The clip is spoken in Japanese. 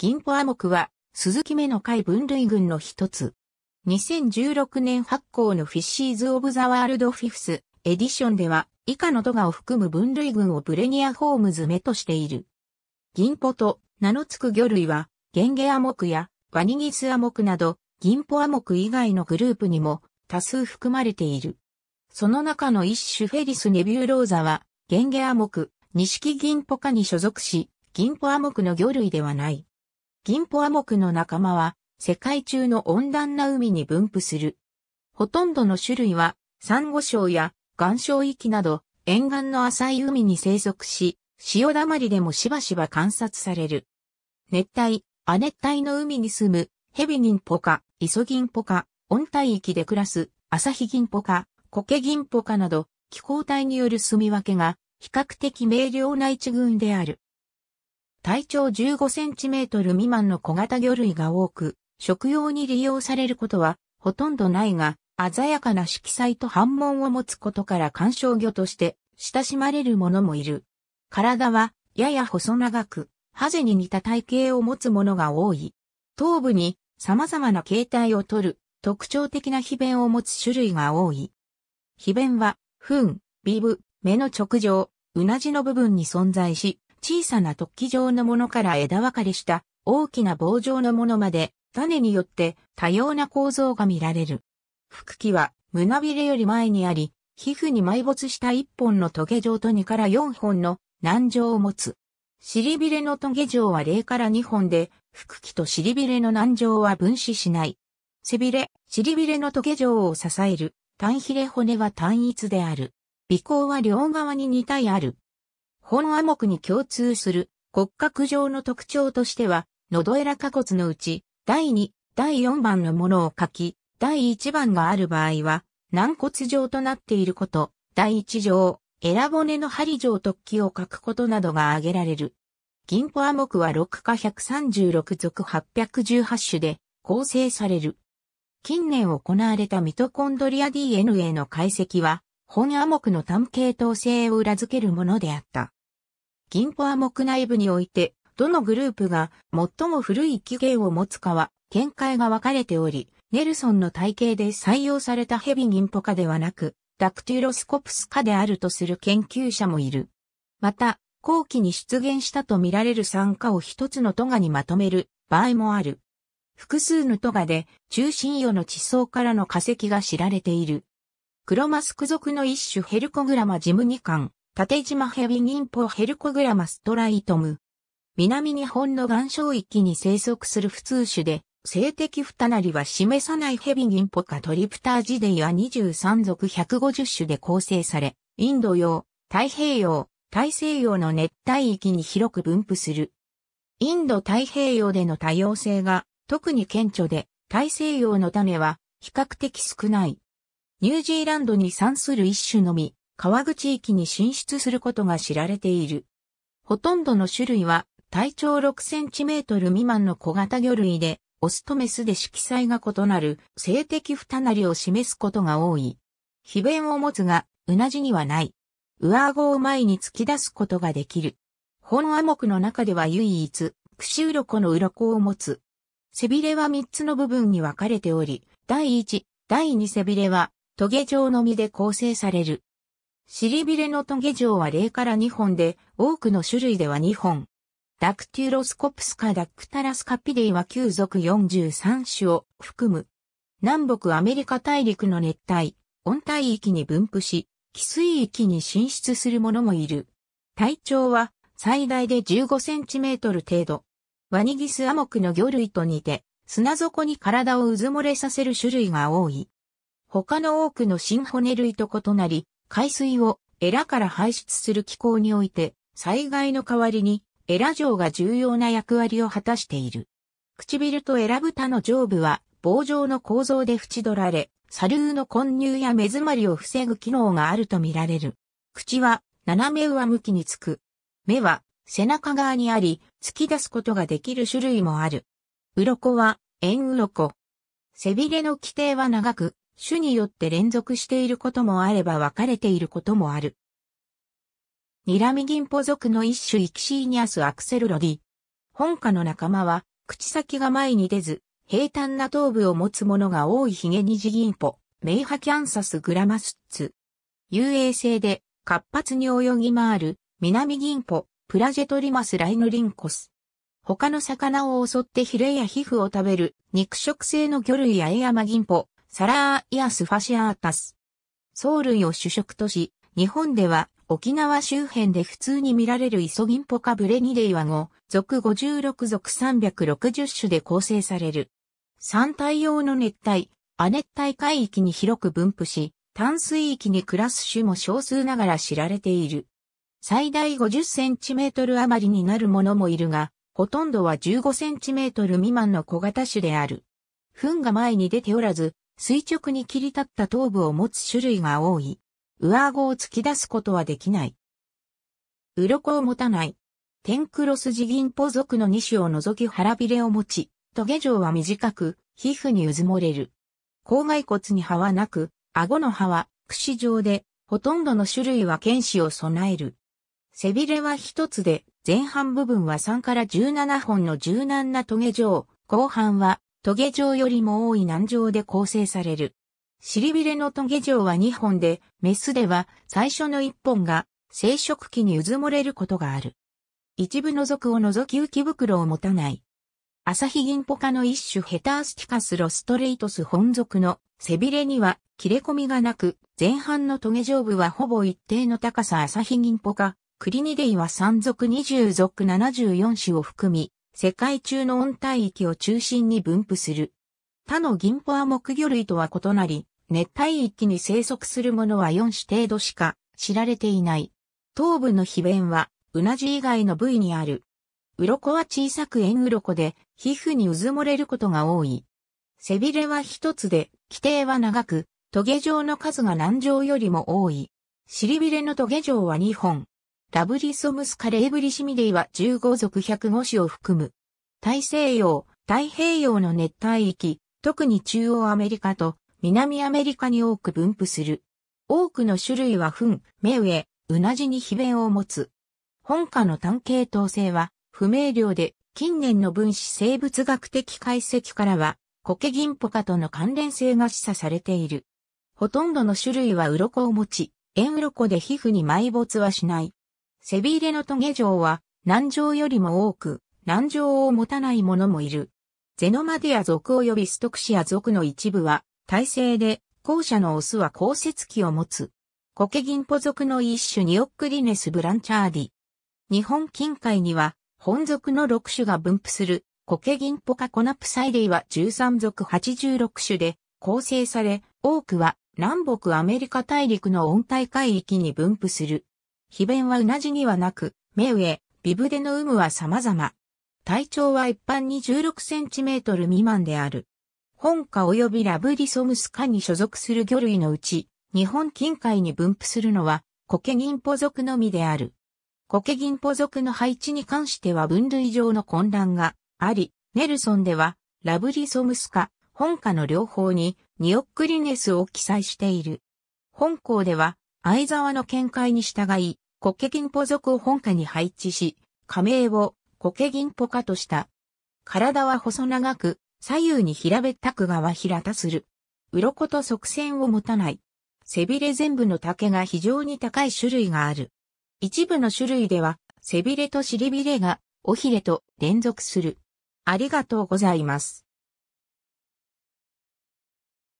銀歩アモクは、鈴木目の貝分類群の一つ。2016年発行のフィッシーズ・オブ・ザ・ワールド・フィフス・エディションでは、以下のドガを含む分類群をブレニア・ホームズ目としている。銀歩と名の付く魚類は、ゲンゲアモクやワニギスアモクなど、銀歩アモク以外のグループにも多数含まれている。その中の一種フェリス・ネビューローザは、ゲンゲアモク、ニシキ銀ポ科に所属し、銀歩アモクの魚類ではない。ギンポア目の仲間は世界中の温暖な海に分布する。ほとんどの種類は、サンゴ礁や岩礁域など沿岸の浅い海に生息し、潮だまりでもしばしば観察される。熱帯、亜熱帯の海に住むヘビギンポカ、イソギンポカ、温帯域で暮らすアサヒギンポカ、コケギンポカなど気候帯による住み分けが比較的明瞭な一群である。体長15センチメートル未満の小型魚類が多く、食用に利用されることはほとんどないが、鮮やかな色彩と反紋を持つことから観賞魚として親しまれるものもいる。体はやや細長く、ハゼに似た体型を持つものが多い。頭部に様々な形態をとる特徴的な皮弁を持つ種類が多い。皮弁は、糞、ビブ、目の直上、うなじの部分に存在し、小さな突起状のものから枝分かれした大きな棒状のものまで種によって多様な構造が見られる。腹器は胸びれより前にあり、皮膚に埋没した1本のトゲ状と2から4本の軟状を持つ。尻びれのトゲ状は0から2本で、腹器と尻びれの軟状は分子しない。背びれ、尻びれのトゲ状を支える単ひれ骨は単一である。鼻孔は両側に2体ある。本亜目に共通する骨格上の特徴としては、喉エラ下骨のうち、第2、第4番のものを書き、第1番がある場合は、軟骨状となっていること、第1条、エラ骨の針状突起を書くことなどが挙げられる。銀歩亜目は6か136属818種で構成される。近年行われたミトコンドリア DNA の解析は、本亜目の単系統性を裏付けるものであった。銀ポア木内部において、どのグループが最も古い起源を持つかは、見解が分かれており、ネルソンの体系で採用されたヘビ銀ポ科ではなく、ダクテュロスコプス科であるとする研究者もいる。また、後期に出現したとみられる酸化を一つのトガにまとめる場合もある。複数のトガで中心余の地層からの化石が知られている。クロマスク属の一種ヘルコグラマジムニカン、縦島ヘビギンポヘルコグラマストライトム。南日本の岩礁域に生息する普通種で、性的ふたなりは示さないヘビギンポかトリプタージデイは23属150種で構成され、インド洋、太平洋、大西洋の熱帯域に広く分布する。インド太平洋での多様性が特に顕著で、大西洋の種は比較的少ない。ニュージーランドに産する一種のみ、川口域に進出することが知られている。ほとんどの種類は体長6センチメートル未満の小型魚類で、オスとメスで色彩が異なる性的不たなりを示すことが多い。皮弁を持つが、うなじにはない。上顎を前に突き出すことができる。本ア目の中では唯一、串鱗の鱗を持つ。背びれは3つの部分に分かれており、第1、第2背びれは、トゲ状の実で構成される。シリビレのトゲ状は0から2本で、多くの種類では2本。ダクテュロスコプスカダクタラスカピデイは9属43種を含む。南北アメリカ大陸の熱帯、温帯域に分布し、寄水域に進出するものもいる。体長は最大で15センチメートル程度。ワニギスアモクの魚類と似て、砂底に体をうずもれさせる種類が多い。他の多くの新骨類と異なり、海水をエラから排出する気候において、災害の代わりにエラ状が重要な役割を果たしている。唇とエラ蓋の上部は棒状の構造で縁取られ、砂流の混入や目詰まりを防ぐ機能があるとみられる。口は斜め上向きにつく。目は背中側にあり、突き出すことができる種類もある。鱗は、円鱗。背びれの規定は長く、種によって連続していることもあれば分かれていることもある。ニラミギンポ属の一種イキシーニアスアクセルロディ。本科の仲間は、口先が前に出ず、平坦な頭部を持つものが多いヒゲニジギンポ、メイハキャンサスグラマスッツ。遊泳性で活発に泳ぎ回る南銀ポ、プラジェトリマスライヌリンコス。他の魚を襲ってヒレや皮膚を食べる肉食性の魚類やエヤマギンポ、サラーイアスファシアータス。藻類を主食とし、日本では沖縄周辺で普通に見られるイソギンポカブレニデイはゴ、属56属360種で構成される。山体用の熱帯、亜熱帯海域に広く分布し、淡水域に暮らす種も少数ながら知られている。最大50センチメートル余りになるものもいるが、ほとんどは15センチメートル未満の小型種である。糞が前に出ておらず、垂直に切り立った頭部を持つ種類が多い。上顎を突き出すことはできない。鱗を持たない。テンクロスジギンポ族の2種を除き腹びれを持ち、トゲ状は短く、皮膚にうずもれる。口外骨に歯はなく、顎の歯は、櫛状で、ほとんどの種類は剣士を備える。背びれは一つで、前半部分は3から17本の柔軟なトゲ状、後半はトゲ状よりも多い難状で構成される。尻びれのトゲ状は2本で、メスでは最初の1本が生殖器にうずもれることがある。一部の属を除き浮き袋を持たない。アサヒギンポカの一種ヘタースティカスロストレイトス本属の背びれには切れ込みがなく、前半のトゲ上部はほぼ一定の高さアサヒギンポカ、クリニデイは3属20属74種を含み、世界中の温帯域を中心に分布する。他の銀ンポア魚類とは異なり、熱帯域に生息するものは4種程度しか知られていない。頭部の皮弁は、うなじ以外の部位にある。鱗は小さく円鱗で、皮膚に渦漏れることが多い。背びれは一つで、規定は長く、トゲ状の数が南状よりも多い。尻びれのトゲ状は2本、ラブリソムスカレーブリシミディは15族105種を含む。大西洋、太平洋の熱帯域、特に中央アメリカと南アメリカに多く分布する。多くの種類は糞、目上、うなじに皮弁を持つ。本科の単系統性は不明瞭で、近年の分子生物学的解析からは、コケギンポカとの関連性が示唆されている。ほとんどの種類は鱗を持ち、円鱗で皮膚に埋没はしない。背びれのトゲ状は、南城よりも多く、南城を持たない者もいる。ゼノマディア族及びストクシア族の一部は、耐性で、後者のオスは降雪器を持つ。コケギンポ族の一種ニオックリネス・ブランチャーディ。日本近海には、本族の6種が分布する、コケギンポカコナプサイイは13族86種で構成され、多くは南北アメリカ大陸の温帯海域に分布する。皮弁はうなじにはなく、目上、ビブデの有無は様々。体長は一般に1 6トル未満である。本科及びラブリソムス科に所属する魚類のうち、日本近海に分布するのは、コケギンポ属のみである。コケギンポ属の配置に関しては分類上の混乱があり、ネルソンでは、ラブリソムス科、本科の両方に、ニオックリネスを記載している。本校では、相沢の見解に従い、ケギ銀ポ属を本家に配置し、加盟をケギ銀ポカとした。体は細長く、左右に平べったく側平たする。鱗と側線を持たない。背びれ全部の竹が非常に高い種類がある。一部の種類では、背びれと尻びれが、尾ひれと連続する。ありがとうございます。